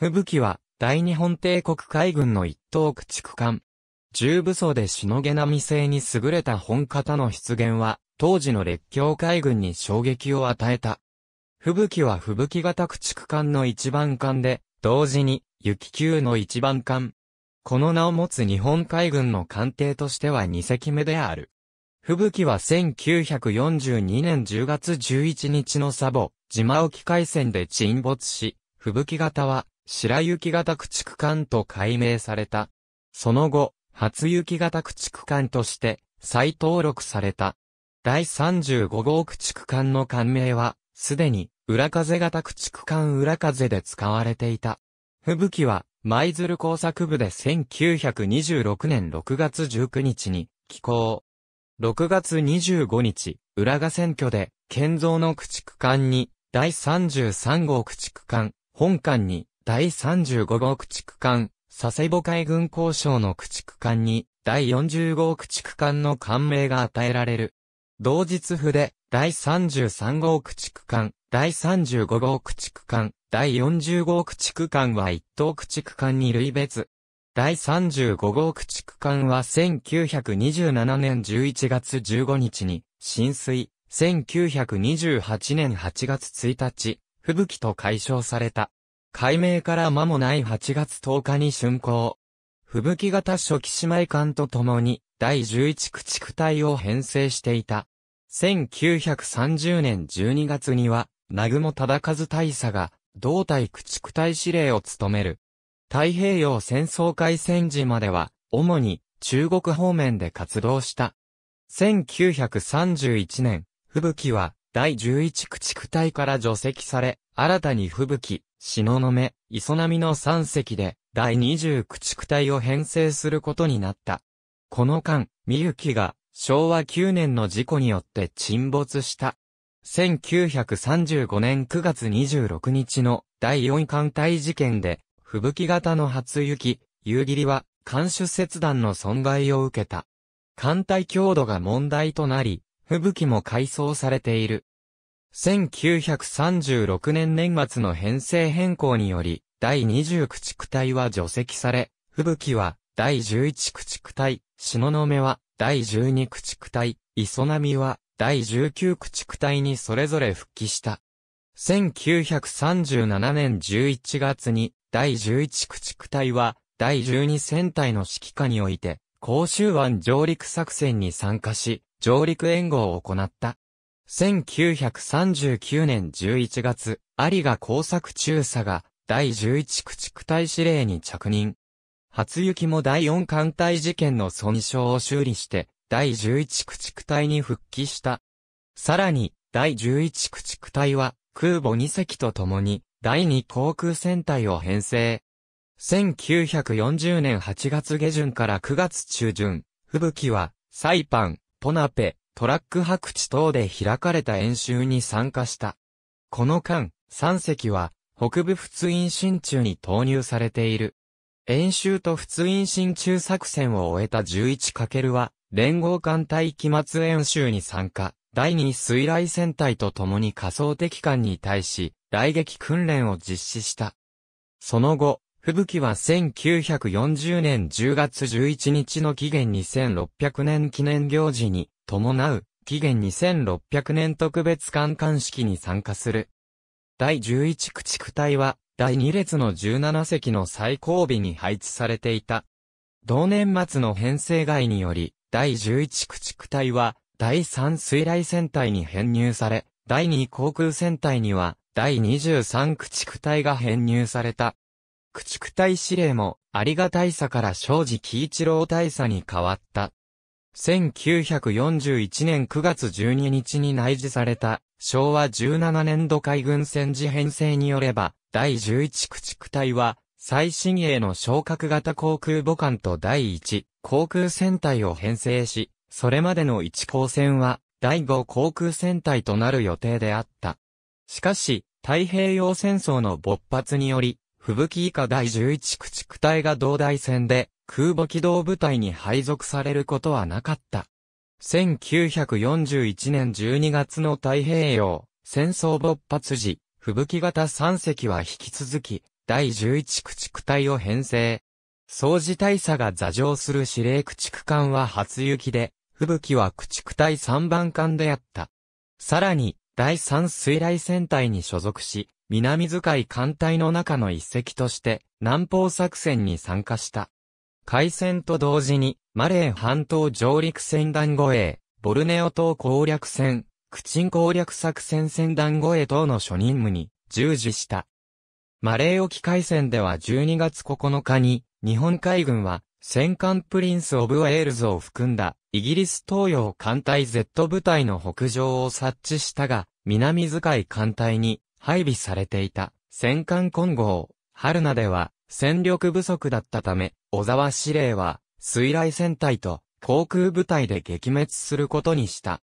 吹雪は、大日本帝国海軍の一等駆逐艦。重武装でしのげなみ性に優れた本型の出現は、当時の列強海軍に衝撃を与えた。吹雪は吹雪型駆逐艦の一番艦で、同時に、雪球の一番艦。この名を持つ日本海軍の艦艇としては2隻目である。吹雪は1942年10月11日のサボ、島沖海戦で沈没し、吹雪型は白雪型駆逐艦と改名された。その後、初雪型駆逐艦として再登録された。第35号駆逐艦の艦名は、すでに、裏風型駆逐艦裏風で使われていた。吹雪は、舞鶴工作部で1926年6月19日に、寄港。6月25日、浦賀選挙で、建造の駆逐艦に、第33号駆逐艦、本艦に、第35号駆逐艦、佐世保海軍交渉の駆逐艦に、第40号駆逐艦の艦名が与えられる。同日府で、第33号駆逐艦、第35号駆逐艦、第40号駆逐艦は一等駆逐艦に類別。第35号駆逐艦は1927年11月15日に、浸水、1928年8月1日、吹雪と解消された。解明から間もない8月10日に竣工。吹雪型初期姉妹館と共に、第11駆逐隊を編成していた。1930年12月には、南雲忠和大佐が、同隊駆逐隊司令を務める。太平洋戦争開戦時までは、主に中国方面で活動した。1931年、吹雪は第11駆逐隊から除籍され、新たに吹雪、篠目、磯波の3隻で、第20駆逐隊を編成することになった。この間、みゆきが、昭和9年の事故によって沈没した。1935年9月26日の第4艦隊事件で、吹雪型の初雪、夕霧は、艦首切断の損害を受けた。艦隊強度が問題となり、吹雪も改装されている。1936年年末の編成変更により、第2 0駆逐隊は除籍され、吹雪は第11駆逐隊、の目は第12駆逐隊、磯波は第19駆逐隊にそれぞれ復帰した。1937年11月に第11駆逐隊は第12戦隊の指揮下において、甲州湾上陸作戦に参加し、上陸援護を行った。1939年11月、有賀工作中佐が第11駆逐隊司令に着任。初雪も第4艦隊事件の損傷を修理して、第11駆逐隊に復帰した。さらに、第11駆逐隊は空母2隻と共に第2航空戦隊を編成。1940年8月下旬から9月中旬、吹雪はサイパン、ポナペ、トラック白地等で開かれた演習に参加した。この間、三隻は、北部仏印進中に投入されている。演習と仏印進中作戦を終えた 11× は、連合艦隊期末演習に参加、第2水雷戦隊と共に仮想敵艦に対し、雷撃訓練を実施した。その後、吹雪は1940年10月11日の期限2600年記念行事に伴う、紀元2600年特別観艦式に参加する。第11駆逐隊は、第2列の17隻の最後尾に配置されていた。同年末の編成外により、第11駆逐隊は、第3水雷戦隊に編入され、第2航空戦隊には、第23駆逐隊が編入された。駆逐隊司令も、有賀大佐から正直一郎大佐に変わった。1941年9月12日に内示された昭和17年度海軍戦時編成によれば、第11駆逐隊は、最新鋭の昇格型航空母艦と第1航空戦隊を編成し、それまでの1航戦は、第5航空戦隊となる予定であった。しかし、太平洋戦争の勃発により、吹雪以下第11駆逐隊が同大戦で、空母機動部隊に配属されることはなかった。1941年12月の太平洋戦争勃発時、吹雪型3隻は引き続き、第11駆逐隊を編成。掃除大佐が座上する司令駆逐艦は初雪で、吹雪は駆逐隊3番艦であった。さらに、第3水雷戦隊に所属し、南遣い艦隊の中の一隻として、南方作戦に参加した。海戦と同時に、マレー半島上陸戦団護衛、ボルネオ島攻略戦、クチン攻略作戦戦団護衛等の初任務に従事した。マレー沖海戦では12月9日に、日本海軍は、戦艦プリンス・オブ・ウェールズを含んだ、イギリス東洋艦隊 Z 部隊の北上を察知したが、南遣い艦隊に配備されていた戦艦混合、春名では、戦力不足だったため、小沢司令は、水雷戦隊と航空部隊で撃滅することにした。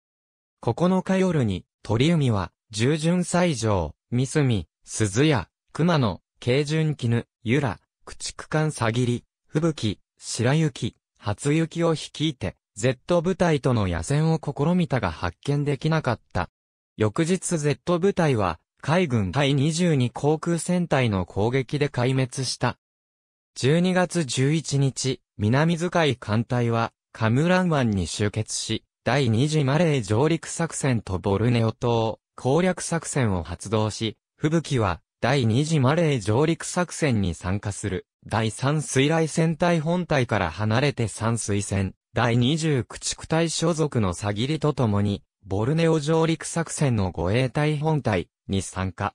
9日夜に、鳥海は、従順西条、三隅、鈴谷、熊野、軽順絹、由良、駆逐艦さぎり、吹雪、白雪、初雪を率いて、Z 部隊との野戦を試みたが発見できなかった。翌日 Z 部隊は、海軍第22航空戦隊の攻撃で壊滅した。12月11日、南使い艦隊は、カムラン湾に集結し、第2次マレー上陸作戦とボルネオ島攻略作戦を発動し、吹雪は第2次マレー上陸作戦に参加する第3水雷戦隊本隊から離れて山水戦、第20駆逐隊所属のサギリと共に、ボルネオ上陸作戦の護衛隊本隊、に参加。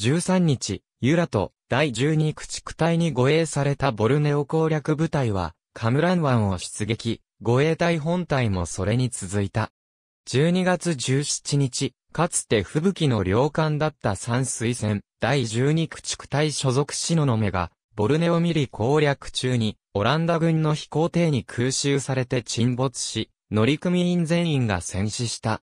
13日、ユラと第12駆逐隊に護衛されたボルネオ攻略部隊は、カムラン湾を出撃、護衛隊本隊もそれに続いた。12月17日、かつて吹雪の領艦だった山水船、第12駆逐隊所属シノノメが、ボルネオミリ攻略中に、オランダ軍の飛行艇に空襲されて沈没し、乗組員全員が戦死した。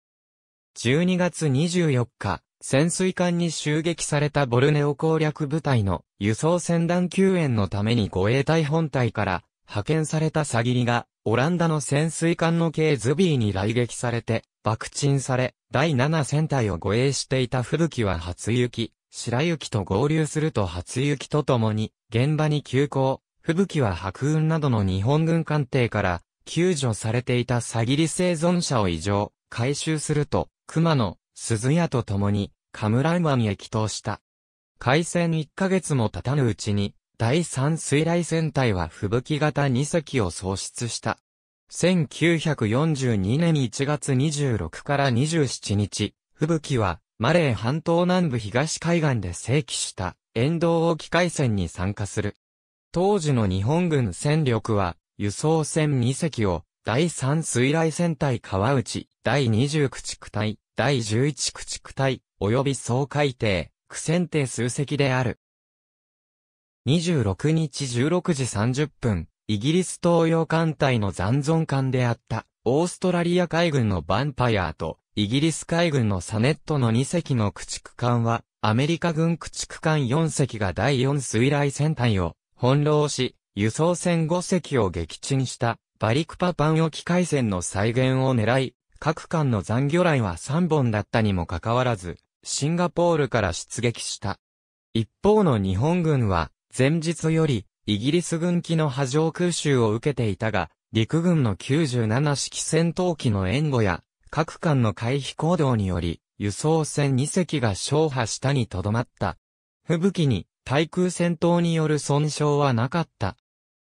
12月24日、潜水艦に襲撃されたボルネオ攻略部隊の輸送船団救援のために護衛隊本隊から派遣されたサギリが、オランダの潜水艦の K ズビーに来撃されて、爆沈され、第7戦隊を護衛していた吹雪は初雪、白雪と合流すると初雪とともに、現場に急行、吹雪は白雲などの日本軍艦艇から、救助されていたサギリ生存者を異常、回収すると、熊野、鈴屋と共に、カムランミへ帰投した。開戦1ヶ月も経たぬうちに、第3水雷戦隊は吹雪型2隻を創出した。1942年1月26から27日、吹雪は、マレー半島南部東海岸で正規した沿道沖海戦に参加する。当時の日本軍戦力は、輸送船2隻を、第3水雷戦隊川内、第29地区隊、第11駆逐隊、及び総海底、苦戦艇数隻である。26日16時30分、イギリス東洋艦隊の残存艦であった、オーストラリア海軍のバンパイアと、イギリス海軍のサネットの2隻の駆逐艦は、アメリカ軍駆逐艦4隻が第4水雷戦隊を翻弄し、輸送船5隻を撃沈した、バリクパパン沖海戦の再現を狙い、各艦の残魚雷は3本だったにもかかわらず、シンガポールから出撃した。一方の日本軍は、前日より、イギリス軍機の波状空襲を受けていたが、陸軍の97式戦闘機の援護や、各艦の回避行動により、輸送船2隻が勝破したにとどまった。吹雪に、対空戦闘による損傷はなかった。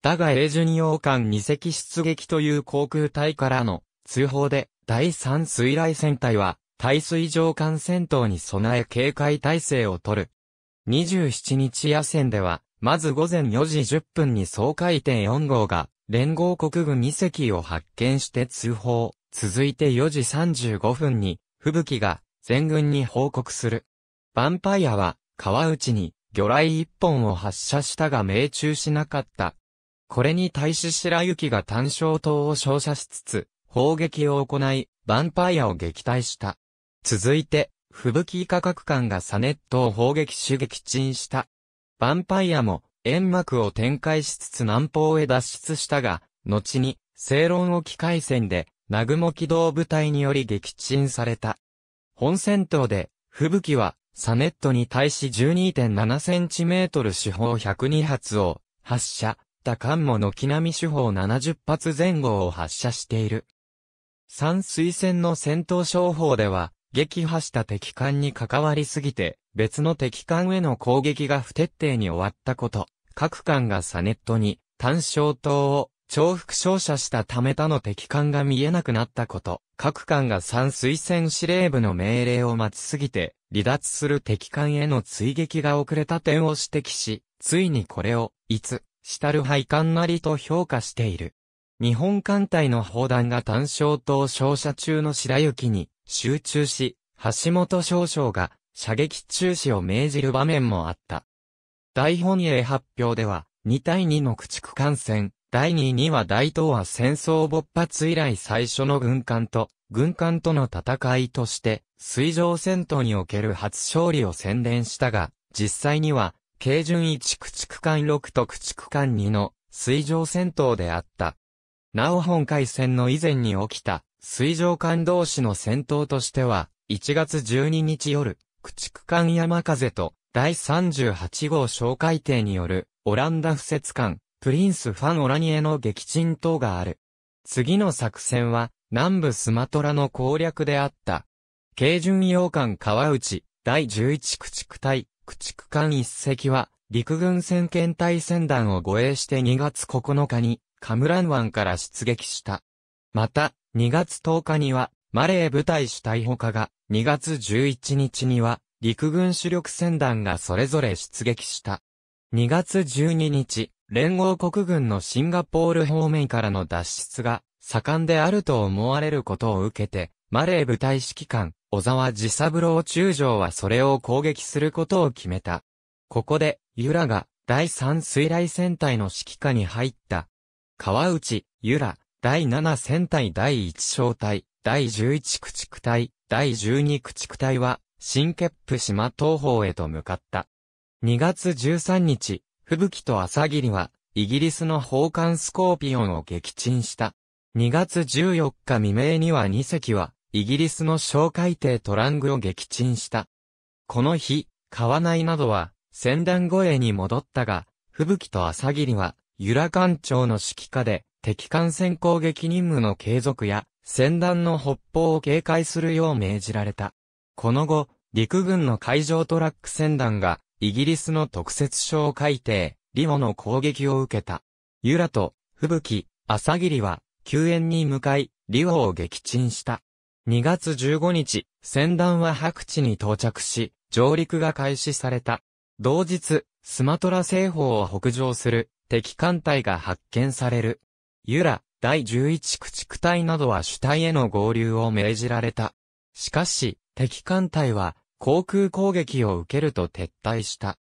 だが、ニ順洋艦2隻出撃という航空隊からの通報で、第3水雷戦隊は、対水上艦戦闘に備え警戒態勢を取る。27日夜戦では、まず午前4時10分に総回転4号が、連合国軍2隻を発見して通報。続いて4時35分に、吹雪が、全軍に報告する。ヴァンパイアは、川内に、魚雷1本を発射したが命中しなかった。これに対し白雪が単焦島を照射しつつ、砲撃を行い、ヴァンパイアを撃退した。続いて、吹雪科学館がサネットを砲撃し撃沈した。ヴァンパイアも煙幕を展開しつつ南方へ脱出したが、後に、正論沖海戦で、ナグモ機動部隊により撃沈された。本戦闘で、吹雪は、サネットに対し 12.7cm 四方102発を発射、他艦も軒並み四方70発前後を発射している。三水戦の戦闘商法では、撃破した敵艦に関わりすぎて、別の敵艦への攻撃が不徹底に終わったこと、各艦がサネットに、単焦島を重複照射したため他の敵艦が見えなくなったこと、各艦が三水戦司令部の命令を待ちすぎて、離脱する敵艦への追撃が遅れた点を指摘し、ついにこれを、いつ、したる配艦なりと評価している。日本艦隊の砲弾が単勝と照射中の白雪に集中し、橋本少将が射撃中止を命じる場面もあった。大本営発表では、2対2の駆逐艦戦、第2には大東亜戦争勃発以来最初の軍艦と、軍艦との戦いとして、水上戦闘における初勝利を宣伝したが、実際には、軽巡1駆逐艦6と駆逐艦2の水上戦闘であった。なお本海戦の以前に起きた、水上艦同士の戦闘としては、1月12日夜、駆逐艦山風と、第38号小海艇による、オランダ不設艦、プリンス・ファン・オラニエの撃沈等がある。次の作戦は、南部スマトラの攻略であった。軽巡洋艦川内、第11駆逐隊、駆逐艦一隻は、陸軍戦艦隊船団を護衛して2月9日に、カムラン湾から出撃した。また、2月10日には、マレー部隊主体他が、2月11日には、陸軍主力船団がそれぞれ出撃した。2月12日、連合国軍のシンガポール方面からの脱出が、盛んであると思われることを受けて、マレー部隊指揮官、小沢治三郎中将はそれを攻撃することを決めた。ここで、ユラが、第3水雷戦隊の指揮下に入った、川内、由良、第七戦隊第一小隊、第十一駆逐隊、第十二駆逐隊は、新ケップ島東方へと向かった。2月13日、吹雪と朝霧は、イギリスの砲艦スコーピオンを撃沈した。2月14日未明には2隻は、イギリスの小海艇トラングを撃沈した。この日、川内などは、戦団護衛に戻ったが、吹雪と朝霧は、由良艦長の指揮下で、敵艦船攻撃任務の継続や、船団の北方を警戒するよう命じられた。この後、陸軍の海上トラック船団が、イギリスの特設小海底、リオの攻撃を受けた。ユラと、吹雪、朝霧は、救援に向かい、リオを撃沈した。2月15日、船団は白地に到着し、上陸が開始された。同日、スマトラ西方を北上する敵艦隊が発見される。ユラ、第11駆逐隊などは主体への合流を命じられた。しかし、敵艦隊は、航空攻撃を受けると撤退した。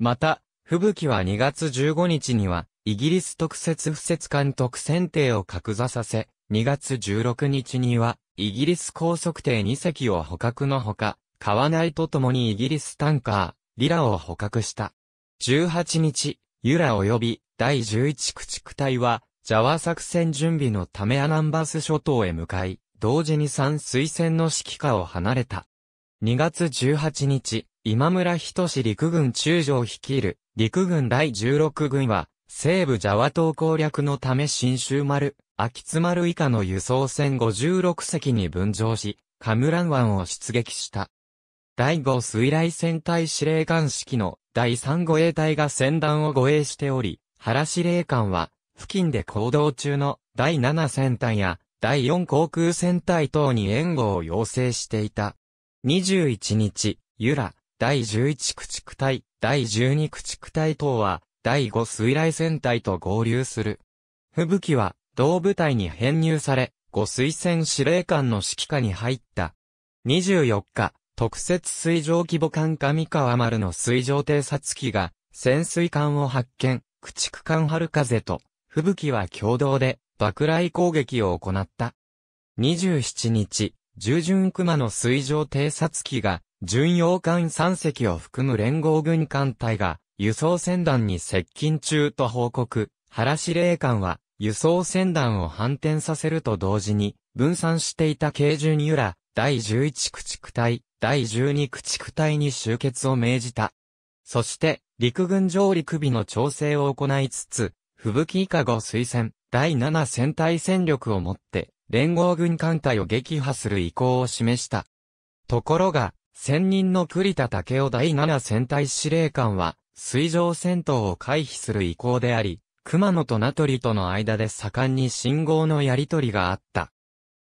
また、吹雪は2月15日には、イギリス特設不設艦特選艇を格座させ、2月16日には、イギリス高速艇2隻を捕獲のほか、カワナイと共にイギリスタンカー、リラを捕獲した。18日、ユラ及び第11駆逐隊は、ジャワ作戦準備のためアナンバス諸島へ向かい、同時に三水戦の指揮下を離れた。2月18日、今村仁陸軍中将率いる陸軍第16軍は、西部ジャワ島攻略のため新州丸、秋津丸以下の輸送船56隻に分乗し、カムラン湾を出撃した。第5水雷戦隊司令官式の第3護衛隊が船団を護衛しており、原司令官は、付近で行動中の第7戦隊や第4航空戦隊等に援護を要請していた。21日、ユラ、第11駆逐隊、第12駆逐隊等は、第5水雷戦隊と合流する。吹雪は、同部隊に編入され、5水戦司令官の指揮下に入った。24日、特設水上規模艦上川丸の水上偵察機が、潜水艦を発見、駆逐艦春風と、吹雪は共同で、爆雷攻撃を行った。27日、従順熊の水上偵察機が、巡洋艦3隻を含む連合軍艦隊が、輸送船団に接近中と報告、原司令官は、輸送船団を反転させると同時に、分散していた軽巡由ら、第11駆逐隊、第12駆逐隊に集結を命じた。そして、陸軍上陸日の調整を行いつつ、吹雪以下後推薦、第7戦隊戦力をもって、連合軍艦隊を撃破する意向を示した。ところが、先人の栗田武雄第7戦隊司令官は、水上戦闘を回避する意向であり、熊野と名取との間で盛んに信号のやり取りがあった。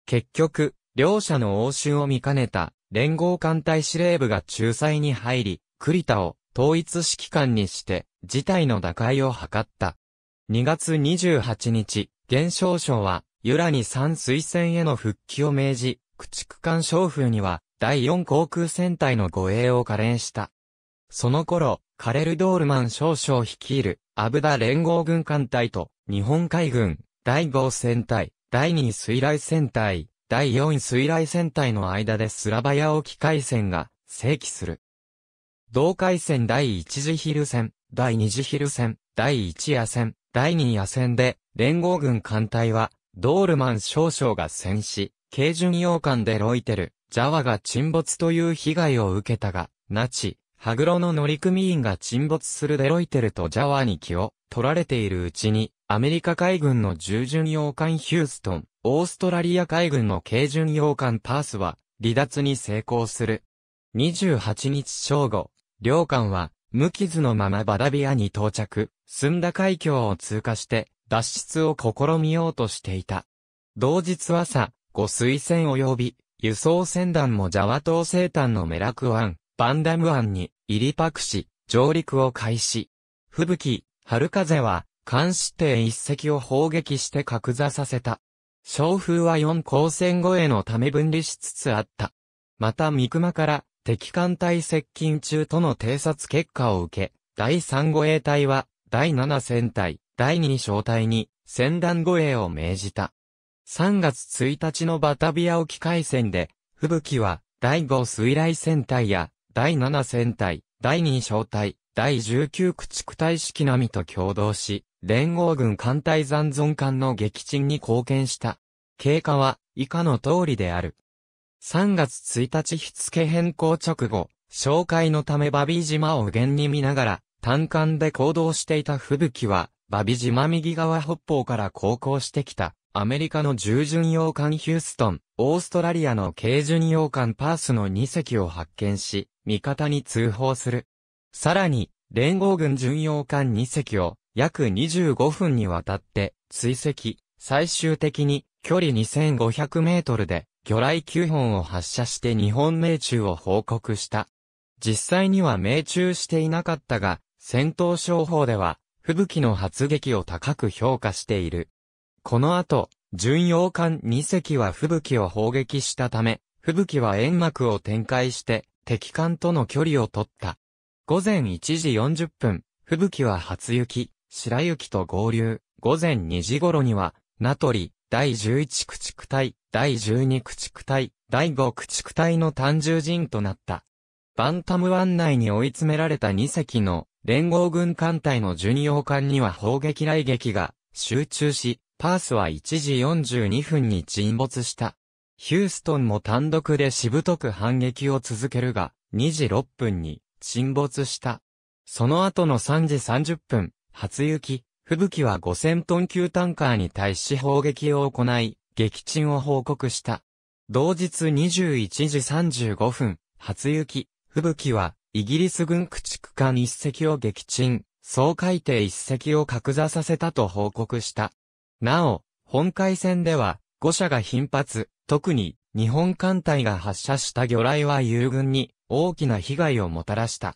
結局、両者の応酬を見かねた、連合艦隊司令部が仲裁に入り、栗田を、統一指揮官にして、事態の打開を図った。2月28日、現象省は、ユラに三水戦への復帰を命じ、駆逐艦将風には、第4航空戦隊の護衛を加連した。その頃、カレル・ドールマン少将率いる、アブダ連合軍艦隊と、日本海軍、第5戦隊、第2水雷戦隊、第4水雷戦隊の間でスラバヤ沖海戦が、正規する。同海戦第一次昼戦、第二次昼戦、第一夜戦、第二夜戦で、連合軍艦隊は、ドールマン少将が戦死、軽巡洋艦でロイテル、ジャワが沈没という被害を受けたが、ナチ、ハグロの乗組員が沈没するデロイテルとジャワに気を取られているうちに、アメリカ海軍の従巡洋艦ヒューストン、オーストラリア海軍の軽巡洋艦パースは、離脱に成功する。28日正午、両艦は、無傷のままバラビアに到着、澄んだ海峡を通過して、脱出を試みようとしていた。同日朝、五水船及び、輸送船団もジャワ島西端のメラク湾、バンダム湾に、入りパクし、上陸を開始。吹雪、春風は、監視艇一隻を砲撃して格座させた。小風は4光線越えのため分離しつつあった。また三熊から敵艦隊接近中との偵察結果を受け、第3護衛隊は、第7戦隊、第2小隊に、戦団護衛を命じた。3月1日のバタビア沖海戦で、吹雪は、第5水雷戦隊や、第7戦隊、第2小隊、第19駆逐隊式並みと共同し、連合軍艦隊残存艦の撃沈に貢献した。経過は以下の通りである。3月1日日付変更直後、紹介のためバビー島を原に見ながら、単管で行動していた吹雪は、バビ島右側北方から航行してきた、アメリカの従巡洋艦ヒューストン、オーストラリアの軽巡洋艦パースの2隻を発見し、味方に通報する。さらに、連合軍巡洋艦2隻を、約25分にわたって、追跡、最終的に、距離2500メートルで、魚雷9本を発射して日本命中を報告した。実際には命中していなかったが、戦闘商法では、吹雪の発撃を高く評価している。この後、巡洋艦2隻は吹雪を砲撃したため、吹雪は煙幕を展開して、敵艦との距離を取った。午前1時40分、吹雪は初雪、白雪と合流。午前2時頃には、名取、第11駆逐隊、第12駆逐隊、第5駆逐隊の単獣陣となった。バンタム湾内に追い詰められた2隻の連合軍艦隊の巡洋艦には砲撃雷撃が集中し、パースは1時42分に沈没した。ヒューストンも単独でしぶとく反撃を続けるが、2時6分に沈没した。その後の3時30分、初雪、吹雪は5000トン級タンカーに対し砲撃を行い、撃沈を報告した。同日21時35分、初雪、吹雪は、イギリス軍駆逐艦一隻を撃沈、総海底一隻を格座させたと報告した。なお、本海戦では、5社が頻発、特に、日本艦隊が発射した魚雷は友軍に、大きな被害をもたらした。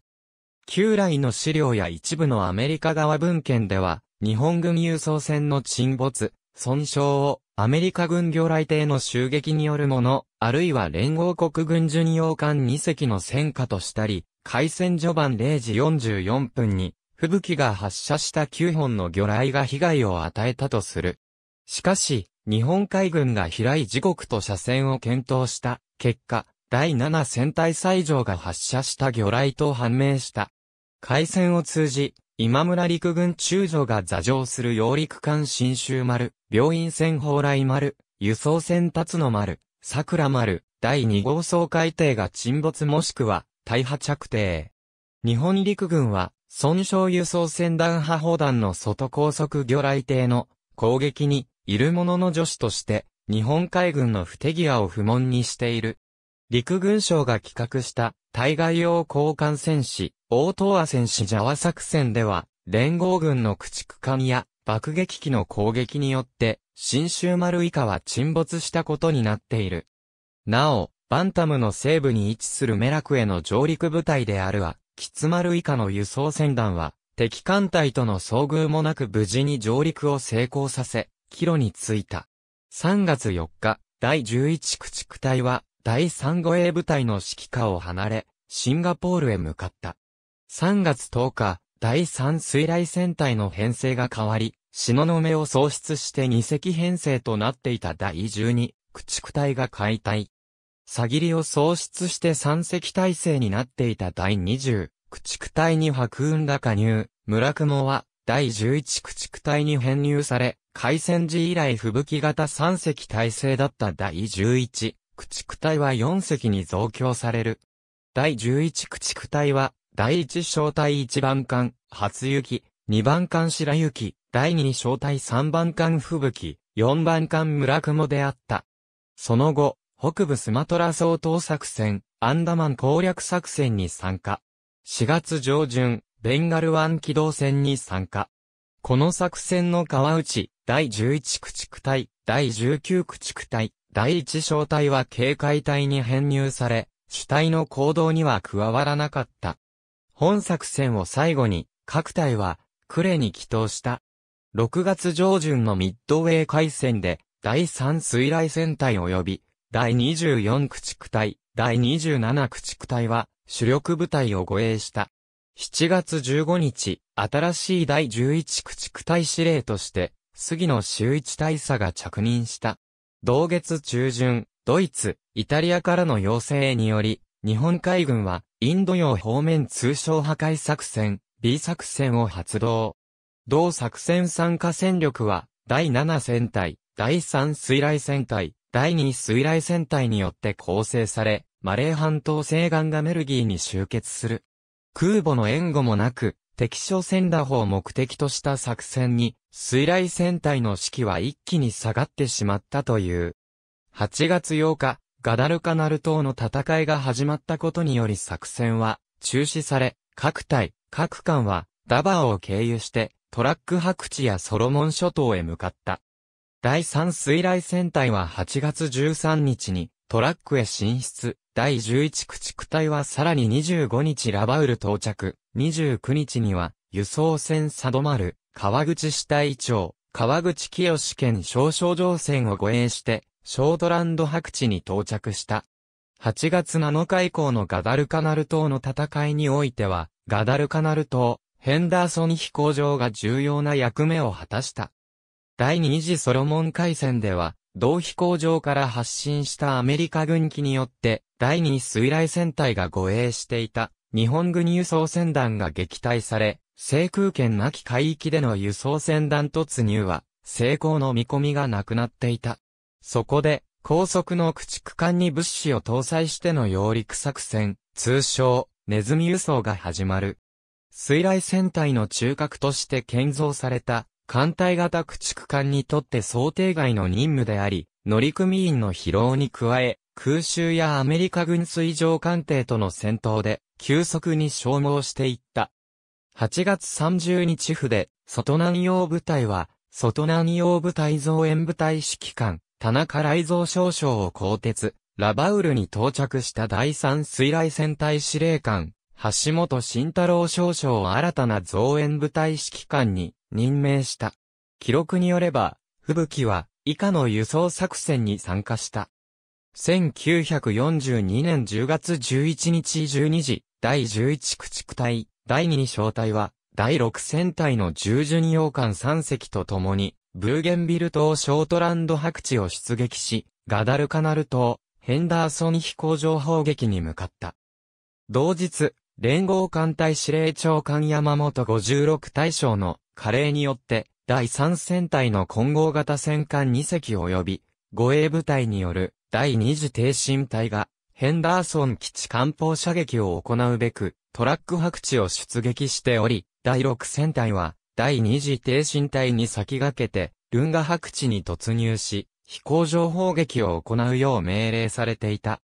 旧来の資料や一部のアメリカ側文献では、日本軍輸送船の沈没、損傷をアメリカ軍魚雷艇の襲撃によるもの、あるいは連合国軍巡洋艦2隻の戦火としたり、海戦序盤0時44分に、吹雪が発射した9本の魚雷が被害を与えたとする。しかし、日本海軍が飛来時刻と車線を検討した結果、第7戦隊最上が発射した魚雷と判明した。海戦を通じ、今村陸軍中将が座上する揚陸艦新州丸、病院船蓬莱丸、輸送船辰野丸、桜丸、第2号総海艇が沈没もしくは、大破着艇。日本陸軍は、損傷輸送船弾破砲弾の外高速魚雷艇の攻撃に、いるものの助手として、日本海軍の不手際を不問にしている、陸軍省が企画した対外用交換戦士、大東亜戦士ジャワ作戦では、連合軍の駆逐艦や爆撃機の攻撃によって、新州丸以下は沈没したことになっている。なお、バンタムの西部に位置するメラクへの上陸部隊であるは、キツマル以下の輸送船団は、敵艦隊との遭遇もなく無事に上陸を成功させ、帰路に着いた。3月4日、第11駆逐隊は、第3護衛部隊の指揮下を離れ、シンガポールへ向かった。3月10日、第3水雷戦隊の編成が変わり、の目を喪失して2隻編成となっていた第12駆逐隊が解体。サギリを喪失して3隻体制になっていた第20駆逐隊に白雲が加入、村雲は第11駆逐隊に編入され、開戦時以来吹雪型3隻体制だった第11駆逐隊は4隻に増強される。第11駆逐隊は、第1小隊1番艦、初雪、2番艦白雪、第2小隊3番艦吹雪、4番艦村雲であった。その後、北部スマトラ総統作戦、アンダマン攻略作戦に参加。4月上旬、ベンガル湾機動戦に参加。この作戦の川内、第11駆逐隊、第19駆逐隊、第一小隊は警戒隊に編入され、主体の行動には加わらなかった。本作戦を最後に、各隊は、呉に帰投した。6月上旬のミッドウェー海戦で、第3水雷戦隊及び、第24駆逐隊、第27駆逐隊は、主力部隊を護衛した。7月15日、新しい第11駆逐隊司令として、杉野周一大佐が着任した。同月中旬、ドイツ、イタリアからの要請により、日本海軍は、インド洋方面通商破壊作戦、B 作戦を発動。同作戦参加戦力は、第7戦隊、第3水雷戦隊、第2水雷戦隊によって構成され、マレー半島西岸がメルギーに集結する。空母の援護もなく、敵将戦打法を目的とした作戦に、水雷戦隊の士気は一気に下がってしまったという。8月8日、ガダルカナル島の戦いが始まったことにより作戦は中止され、各隊、各艦はダバーを経由してトラック白地やソロモン諸島へ向かった。第3水雷戦隊は8月13日にトラックへ進出、第11駆逐隊はさらに25日ラバウル到着、29日には、輸送船佐渡丸、川口支隊長、川口清県少々情船を護衛して、ショートランド白地に到着した。8月7日以降のガダルカナル島の戦いにおいては、ガダルカナル島、ヘンダーソン飛行場が重要な役目を果たした。第二次ソロモン海戦では、同飛行場から発進したアメリカ軍機によって、第二水雷戦隊が護衛していた。日本軍輸送船団が撃退され、制空権なき海域での輸送船団突入は、成功の見込みがなくなっていた。そこで、高速の駆逐艦に物資を搭載しての揚陸作戦、通称、ネズミ輸送が始まる。水雷戦隊の中核として建造された、艦隊型駆逐艦にとって想定外の任務であり、乗組員の疲労に加え、空襲やアメリカ軍水上艦艇との戦闘で、急速に消耗していった。8月30日府で、外南洋部隊は、外南洋部隊増援部隊指揮官、田中雷蔵少将を更迭、ラバウルに到着した第三水雷戦隊司令官、橋本慎太郎少将を新たな増援部隊指揮官に任命した。記録によれば、吹雪は以下の輸送作戦に参加した。1942年10月11日12時、第11駆逐隊、第2小隊は、第6戦隊の従順洋艦3隻と共に、ブーゲンビル島ショートランド白地を出撃し、ガダルカナル島、ヘンダーソン飛行場砲撃に向かった。同日、連合艦隊司令長官山本56大将の加齢によって、第3戦隊の混合型戦艦2隻及び、護衛部隊による第二次挺身隊が、ヘンダーソン基地艦砲射撃を行うべく、トラック白地を出撃しており、第六戦隊は、第二次挺身隊に先駆けて、ルンガ白地に突入し、飛行場砲撃を行うよう命令されていた。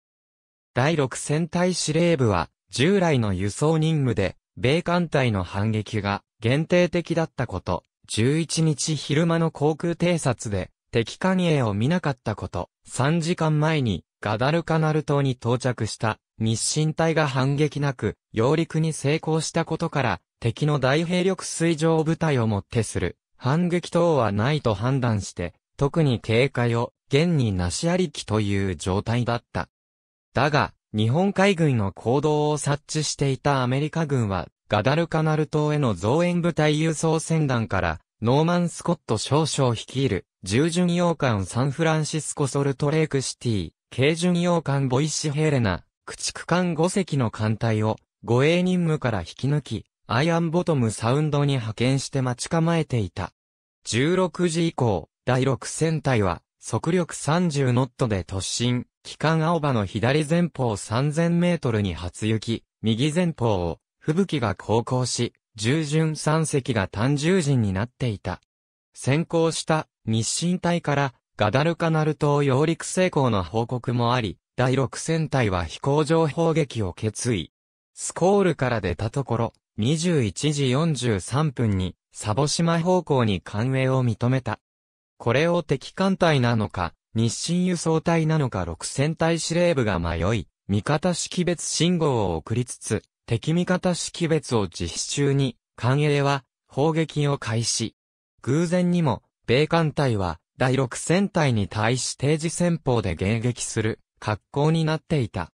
第六戦隊司令部は、従来の輸送任務で、米艦隊の反撃が限定的だったこと、11日昼間の航空偵察で、敵艦影を見なかったこと、3時間前にガダルカナル島に到着した日清隊が反撃なく、揚陸に成功したことから、敵の大兵力水上部隊をもってする、反撃等はないと判断して、特に警戒を、現になしありきという状態だった。だが、日本海軍の行動を察知していたアメリカ軍は、ガダルカナル島への増援部隊輸送船団から、ノーマン・スコット少将率いる、従巡洋艦サンフランシスコ・ソルトレークシティ、軽巡洋艦ボイシ・ヘレナ、駆逐艦5隻の艦隊を、護衛任務から引き抜き、アイアンボトムサウンドに派遣して待ち構えていた。16時以降、第6戦隊は、速力30ノットで突進、機関青葉の左前方3000メートルに初行き、右前方を、吹雪が航行し、従順三隻が単従人になっていた。先行した日清隊からガダルカナル島揚陸成功の報告もあり、第6戦隊は飛行場砲撃を決意。スコールから出たところ、21時43分に、サボ島方向に艦影を認めた。これを敵艦隊なのか、日清輸送隊なのか6戦隊司令部が迷い、味方識別信号を送りつつ、敵味方識別を実施中に、艦営は砲撃を開始。偶然にも、米艦隊は第6戦隊に対し定時戦法で迎撃する格好になっていた。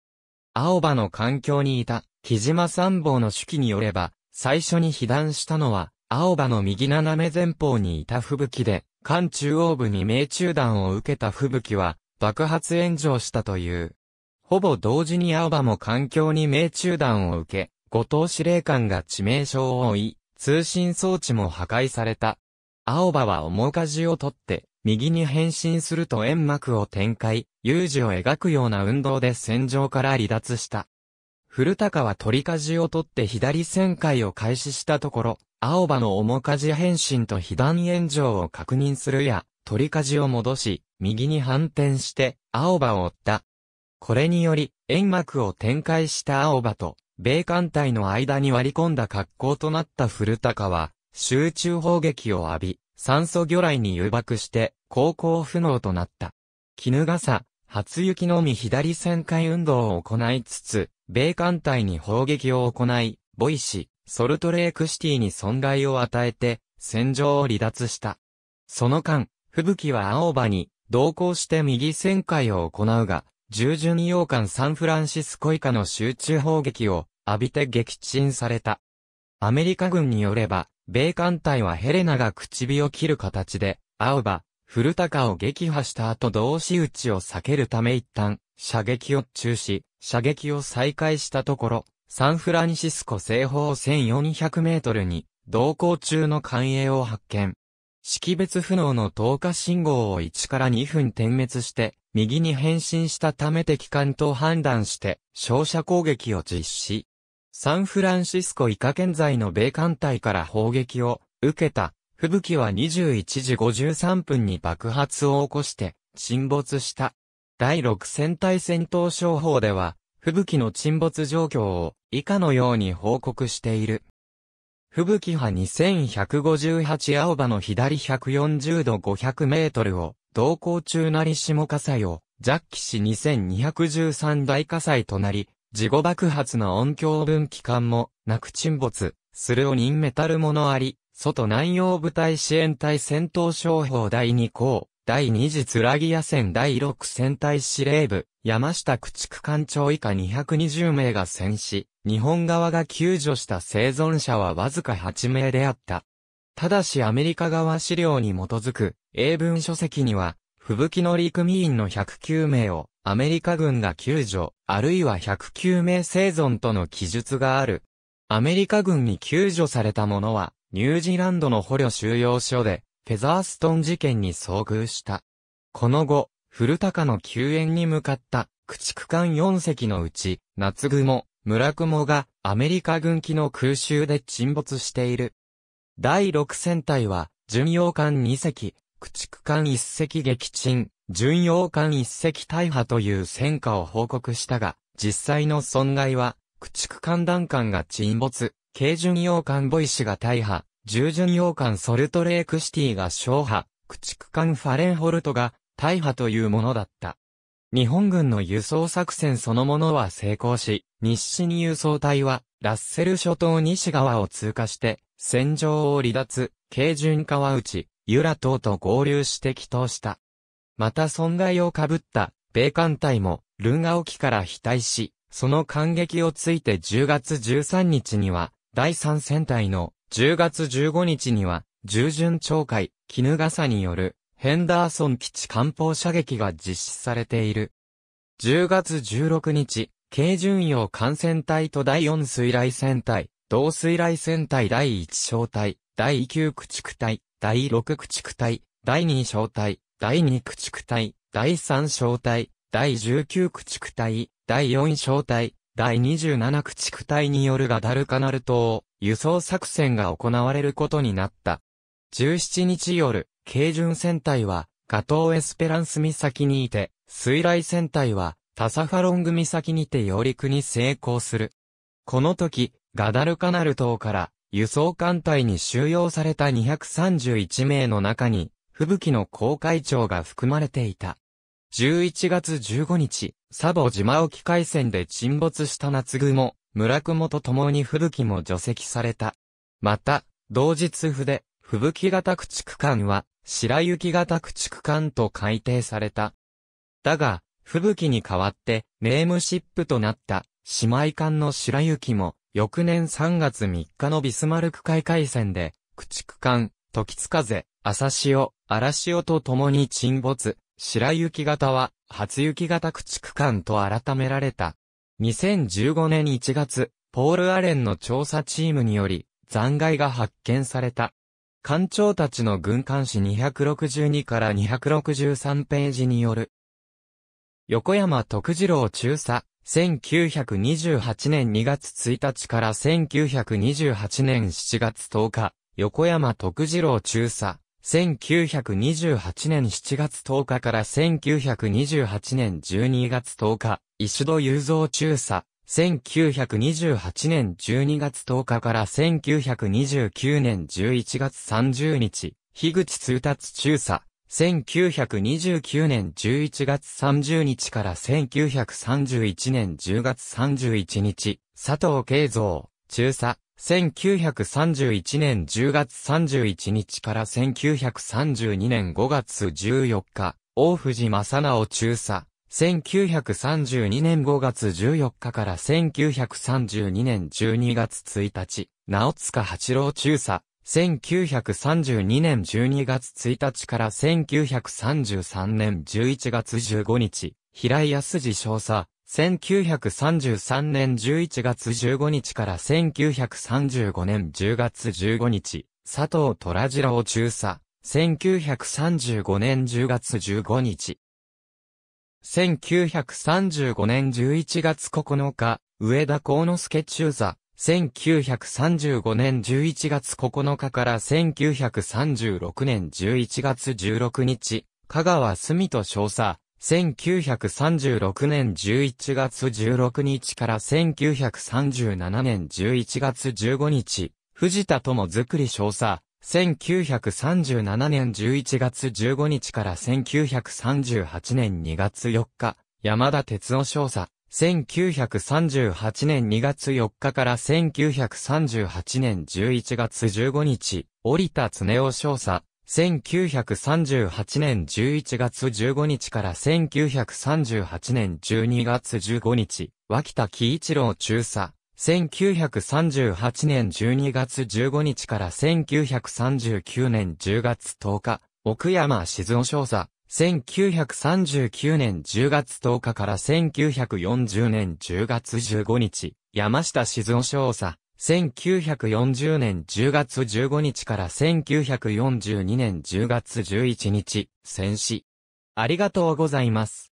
青葉の環境にいた木島参謀の手記によれば、最初に被弾したのは、青葉の右斜め前方にいた吹雪で、艦中央部に命中弾を受けた吹雪は、爆発炎上したという。ほぼ同時に青葉も環境に命中弾を受け、後藤司令官が致命傷を負い、通信装置も破壊された。青葉は面舵を取って、右に変身すると煙幕を展開、有事を描くような運動で戦場から離脱した。古高は取りじを取って左旋回を開始したところ、青葉の面舵変身と被弾炎上を確認するや、取りじを戻し、右に反転して、青葉を追った。これにより、煙幕を展開した青葉と、米艦隊の間に割り込んだ格好となった古高は、集中砲撃を浴び、酸素魚雷に誘爆して、航行不能となった。絹笠、初雪のみ左旋回運動を行いつつ、米艦隊に砲撃を行い、ボイシ、ソルトレークシティに損害を与えて、戦場を離脱した。その間、吹雪は青葉に、同行して右旋回を行うが、従順洋艦サンフランシスコ以下の集中砲撃を浴びて撃沈された。アメリカ軍によれば、米艦隊はヘレナが唇を切る形で、青葉、古高を撃破した後同士打ちを避けるため一旦、射撃を中止、射撃を再開したところ、サンフランシスコ西方1400メートルに、同行中の艦影を発見。識別不能の透過信号を1から2分点滅して、右に変身したため敵艦と判断して、照射攻撃を実施。サンフランシスコ以下現在の米艦隊から砲撃を受けた、吹雪は21時53分に爆発を起こして、沈没した。第6戦隊戦闘商法では、吹雪の沈没状況を以下のように報告している。吹雪波2158青葉の左140度500メートルを、同行中なり下火災を、ジャッキ氏2213大火災となり、事後爆発の音響分岐管も、なく沈没、するを任メタルものあり、外南洋部隊支援隊戦闘商法第2項、第2次つらぎ屋戦第6戦隊司令部、山下駆逐艦長以下220名が戦死、日本側が救助した生存者はわずか8名であった。ただしアメリカ側資料に基づく英文書籍には、吹雪の陸民員の109名をアメリカ軍が救助、あるいは109名生存との記述がある。アメリカ軍に救助された者は、ニュージーランドの捕虜収容所で、フェザーストン事件に遭遇した。この後、古高の救援に向かった、駆逐艦4隻のうち、夏雲、村雲がアメリカ軍機の空襲で沈没している。第6戦隊は、巡洋艦2隻、駆逐艦1隻撃沈、巡洋艦1隻大破という戦果を報告したが、実際の損害は、駆逐艦弾艦が沈没、軽巡洋艦ボイシが大破、従順洋艦ソルトレークシティが小破、駆逐艦ファレンホルトが大破というものだった。日本軍の輸送作戦そのものは成功し、日清輸送隊は、ラッセル諸島西側を通過して、戦場を離脱、軽巡川内、ユラ島と合流して祈祷した。また損害をかぶった米艦隊もルンガ沖から飛退し、その感激をついて10月13日には第3戦隊の10月15日には、従順町会、絹笠による、ヘンダーソン基地艦砲射撃が実施されている。10月16日、軽巡洋艦船隊と第4水雷戦隊、同水雷戦隊第1小隊、第9駆逐隊、第6駆逐隊、第2小隊、第2駆逐隊、第3小隊、第19駆逐隊、第4小隊、第27駆逐隊によるガダルカナル島、輸送作戦が行われることになった。17日夜、軽巡戦隊は、ガトーエスペランス岬にいて、水雷戦隊は、タサファロング岬にて揚陸に成功する。この時、ガダルカナル島から、輸送艦隊に収容された231名の中に、吹雪の航海長が含まれていた。11月15日、サボ島沖海戦で沈没した夏雲、村雲と共に吹雪も除籍された。また、同日筆、吹雪型駆逐艦は、白雪型駆逐艦と改定された。だが、吹雪に代わって、ネームシップとなった、姉妹艦の白雪も、翌年3月3日のビスマルク海海戦で、駆逐艦、時津風、朝潮、荒潮と共に沈没、白雪型は、初雪型駆逐艦と改められた。2015年1月、ポール・アレンの調査チームにより、残骸が発見された。艦長たちの軍艦誌262から263ページによる。横山徳次郎中佐、1928年2月1日から1928年7月10日、横山徳次郎中佐、1928年7月10日から1928年12月10日、石戸雄造中佐、1928年12月10日から1929年11月30日、樋口通達中佐、1929年11月30日から1931年10月31日、佐藤慶造、中佐、1931年10月31日から1932年5月14日、大藤正直中佐、1932年5月14日から1932年12月1日、直塚八郎中佐、1932年12月1日から1933年11月15日、平井康次少佐、1933年11月15日から1935年10月15日、佐藤虎次郎中佐、1935年10月15日、1935年11月9日、上田幸之助中座、1935年11月9日から1936年11月16日、香川住と少佐、1936年11月16日から1937年11月15日、藤田友作り少佐、1937年11月15日から1938年2月4日、山田哲夫少佐。1938年2月4日から1938年11月15日、折田恒夫少佐。1938年11月15日から1938年12月15日、脇田喜一郎中佐。1938年12月15日から1939年10月10日、奥山静雄少佐、1939年10月10日から1940年10月15日、山下静雄少佐、1940年10月15日から1942年10月11日、戦死。ありがとうございます。